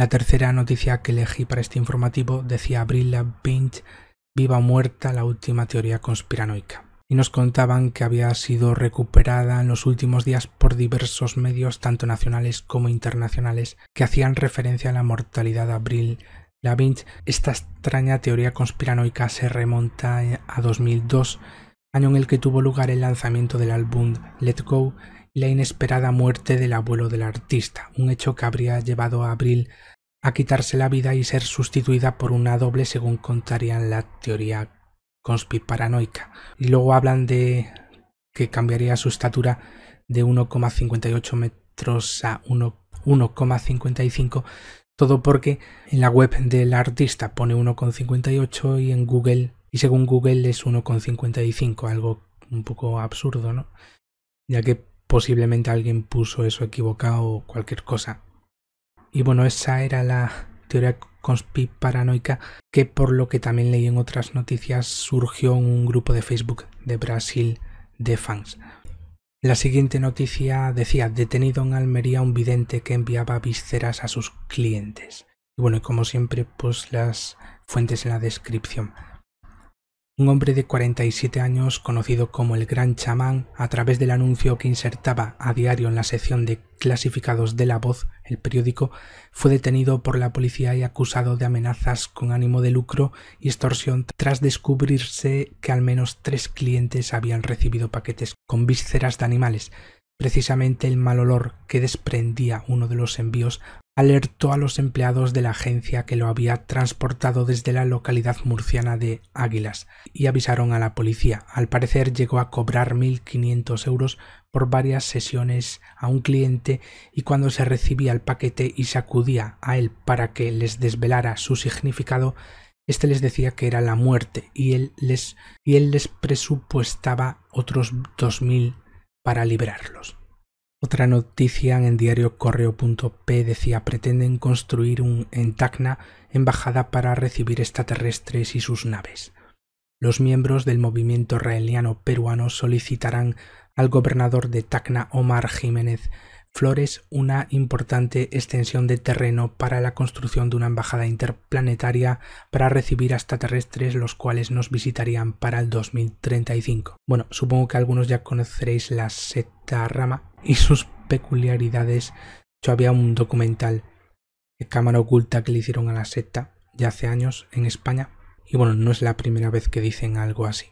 La tercera noticia que elegí para este informativo decía Abril Lavigne, viva o muerta la última teoría conspiranoica. Y nos contaban que había sido recuperada en los últimos días por diversos medios, tanto nacionales como internacionales, que hacían referencia a la mortalidad de Abril Lavigne. Esta extraña teoría conspiranoica se remonta a 2002, año en el que tuvo lugar el lanzamiento del álbum Let Go, la inesperada muerte del abuelo del artista, un hecho que habría llevado a Abril a quitarse la vida y ser sustituida por una doble según contarían la teoría conspiparanoica. Y luego hablan de que cambiaría su estatura de 1,58 metros a 1,55, todo porque en la web del artista pone 1,58 y en Google, y según Google es 1,55, algo un poco absurdo, ¿no? Ya que posiblemente alguien puso eso equivocado o cualquier cosa. Y bueno, esa era la teoría conspi paranoica que por lo que también leí en otras noticias surgió en un grupo de Facebook de Brasil de fans. La siguiente noticia decía, detenido en Almería un vidente que enviaba vísceras a sus clientes. Y bueno, como siempre, pues las fuentes en la descripción un hombre de 47 años conocido como el Gran Chamán a través del anuncio que insertaba a diario en la sección de clasificados de La Voz, el periódico, fue detenido por la policía y acusado de amenazas con ánimo de lucro y extorsión tras descubrirse que al menos tres clientes habían recibido paquetes con vísceras de animales. Precisamente el mal olor que desprendía uno de los envíos alertó a los empleados de la agencia que lo había transportado desde la localidad murciana de Águilas y avisaron a la policía. Al parecer llegó a cobrar 1.500 euros por varias sesiones a un cliente y cuando se recibía el paquete y sacudía a él para que les desvelara su significado, este les decía que era la muerte y él les, y él les presupuestaba otros 2.000 para liberarlos. Otra noticia en el diario correo.p decía pretenden construir un, en Tacna embajada para recibir extraterrestres y sus naves. Los miembros del movimiento raeliano peruano solicitarán al gobernador de Tacna, Omar Jiménez, Flores una importante extensión de terreno para la construcción de una embajada interplanetaria para recibir extraterrestres los cuales nos visitarían para el 2035. Bueno, supongo que algunos ya conoceréis la secta rama y sus peculiaridades. Yo había un documental de cámara oculta que le hicieron a la secta ya hace años en España y bueno, no es la primera vez que dicen algo así.